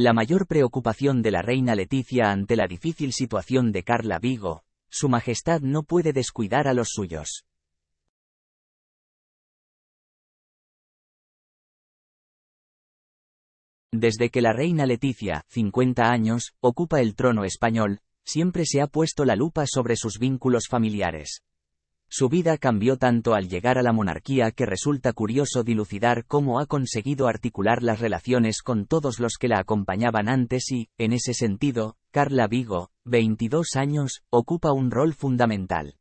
La mayor preocupación de la reina Leticia ante la difícil situación de Carla Vigo, Su Majestad no puede descuidar a los suyos. Desde que la reina Leticia, 50 años, ocupa el trono español, siempre se ha puesto la lupa sobre sus vínculos familiares. Su vida cambió tanto al llegar a la monarquía que resulta curioso dilucidar cómo ha conseguido articular las relaciones con todos los que la acompañaban antes y, en ese sentido, Carla Vigo, 22 años, ocupa un rol fundamental.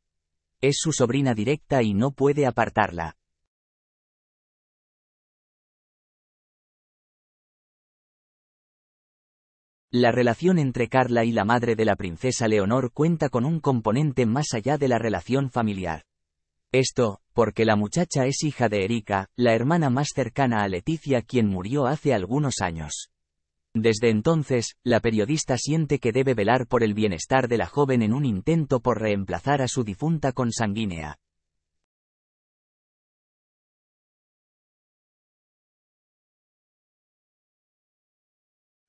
Es su sobrina directa y no puede apartarla. La relación entre Carla y la madre de la princesa Leonor cuenta con un componente más allá de la relación familiar. Esto, porque la muchacha es hija de Erika, la hermana más cercana a Leticia quien murió hace algunos años. Desde entonces, la periodista siente que debe velar por el bienestar de la joven en un intento por reemplazar a su difunta consanguínea.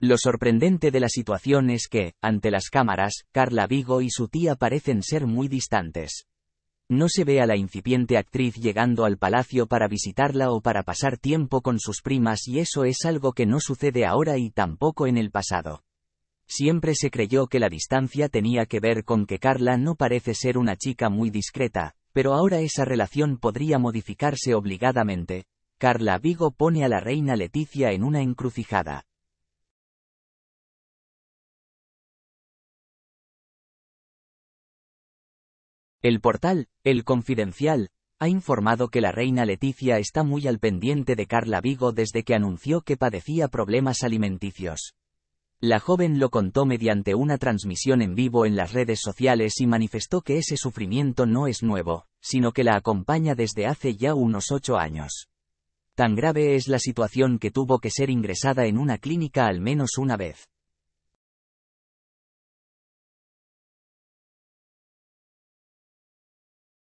Lo sorprendente de la situación es que, ante las cámaras, Carla Vigo y su tía parecen ser muy distantes. No se ve a la incipiente actriz llegando al palacio para visitarla o para pasar tiempo con sus primas y eso es algo que no sucede ahora y tampoco en el pasado. Siempre se creyó que la distancia tenía que ver con que Carla no parece ser una chica muy discreta, pero ahora esa relación podría modificarse obligadamente. Carla Vigo pone a la reina Leticia en una encrucijada. El portal, El Confidencial, ha informado que la reina Leticia está muy al pendiente de Carla Vigo desde que anunció que padecía problemas alimenticios. La joven lo contó mediante una transmisión en vivo en las redes sociales y manifestó que ese sufrimiento no es nuevo, sino que la acompaña desde hace ya unos ocho años. Tan grave es la situación que tuvo que ser ingresada en una clínica al menos una vez.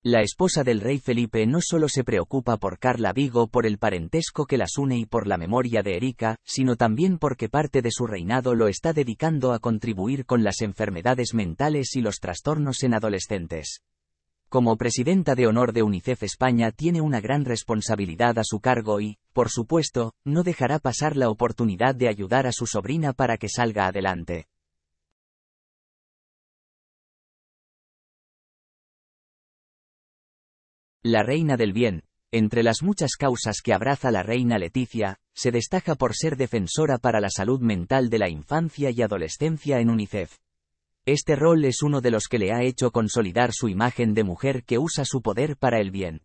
La esposa del rey Felipe no solo se preocupa por Carla Vigo por el parentesco que las une y por la memoria de Erika, sino también porque parte de su reinado lo está dedicando a contribuir con las enfermedades mentales y los trastornos en adolescentes. Como presidenta de honor de UNICEF España tiene una gran responsabilidad a su cargo y, por supuesto, no dejará pasar la oportunidad de ayudar a su sobrina para que salga adelante. La reina del bien, entre las muchas causas que abraza la reina Leticia, se destaca por ser defensora para la salud mental de la infancia y adolescencia en UNICEF. Este rol es uno de los que le ha hecho consolidar su imagen de mujer que usa su poder para el bien.